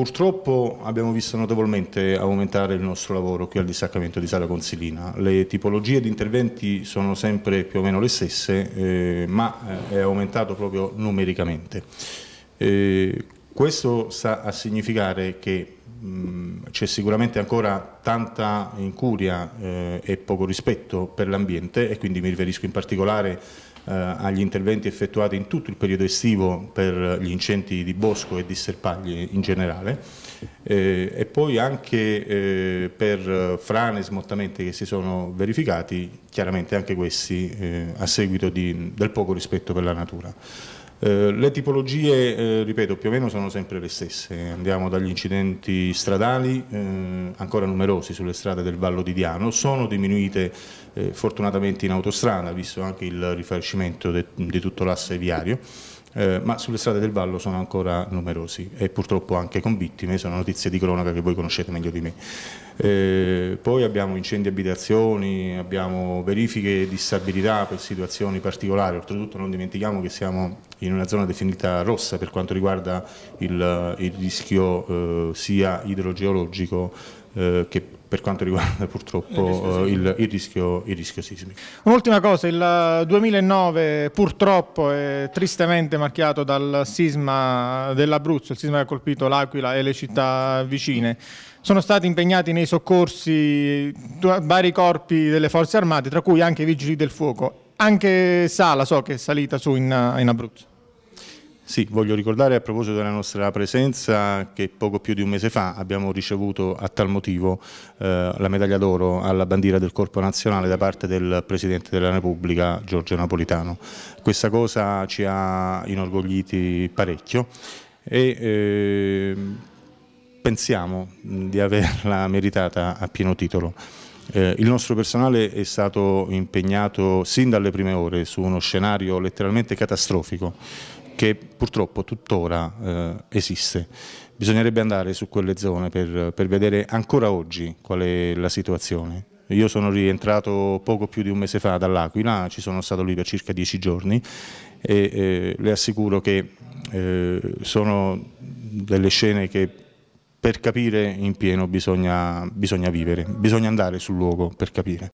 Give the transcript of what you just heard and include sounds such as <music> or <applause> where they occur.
Purtroppo abbiamo visto notevolmente aumentare il nostro lavoro qui al distaccamento di Sala Consilina. Le tipologie di interventi sono sempre più o meno le stesse, eh, ma eh, è aumentato proprio numericamente. Eh, questo sta a significare che mm, c'è sicuramente ancora tanta incuria eh, e poco rispetto per l'ambiente e quindi mi riferisco in particolare eh, agli interventi effettuati in tutto il periodo estivo per gli incendi di bosco e di serpagli in generale eh, e poi anche eh, per frane e smottamenti che si sono verificati, chiaramente anche questi a seguito di, del poco rispetto per la natura. Eh, le tipologie, eh, ripeto, più o meno sono sempre le stesse, andiamo dagli incidenti stradali, eh, ancora numerosi sulle strade del Vallo di Diano, sono diminuite eh, fortunatamente in autostrada, visto anche il rifacimento di tutto l'asse viario, eh, ma sulle strade del Vallo sono ancora numerosi e purtroppo anche con vittime, sono notizie di cronaca che voi conoscete meglio di me. Eh, poi abbiamo incendi abitazioni, abbiamo verifiche di stabilità per situazioni particolari, oltretutto non dimentichiamo che siamo in una zona definita rossa per quanto riguarda il, il rischio eh, sia idrogeologico eh, che per quanto riguarda purtroppo il rischio, eh, il, il rischio, il rischio sismico. Un'ultima cosa, il 2009 eh, purtroppo è tristemente marchiato dal sisma dell'Abruzzo, il sisma che ha colpito l'Aquila e le città vicine. Sono stati impegnati nei soccorsi vari corpi delle forze armate, tra cui anche i vigili del fuoco. Anche Sala so che è salita su in, in Abruzzo. Sì, voglio ricordare a proposito della nostra presenza che poco più di un mese fa abbiamo ricevuto a tal motivo eh, la medaglia d'oro alla bandiera del Corpo Nazionale da parte del Presidente della Repubblica Giorgio Napolitano. Questa cosa ci ha inorgogliti parecchio e eh, pensiamo di averla <laughs> meritata a pieno titolo. Eh, il nostro personale è stato impegnato sin dalle prime ore su uno scenario letteralmente catastrofico che purtroppo tuttora eh, esiste. Bisognerebbe andare su quelle zone per, per vedere ancora oggi qual è la situazione. Io sono rientrato poco più di un mese fa dall'Aquila, ci sono stato lì per circa dieci giorni e eh, le assicuro che eh, sono delle scene che per capire in pieno bisogna, bisogna vivere, bisogna andare sul luogo per capire.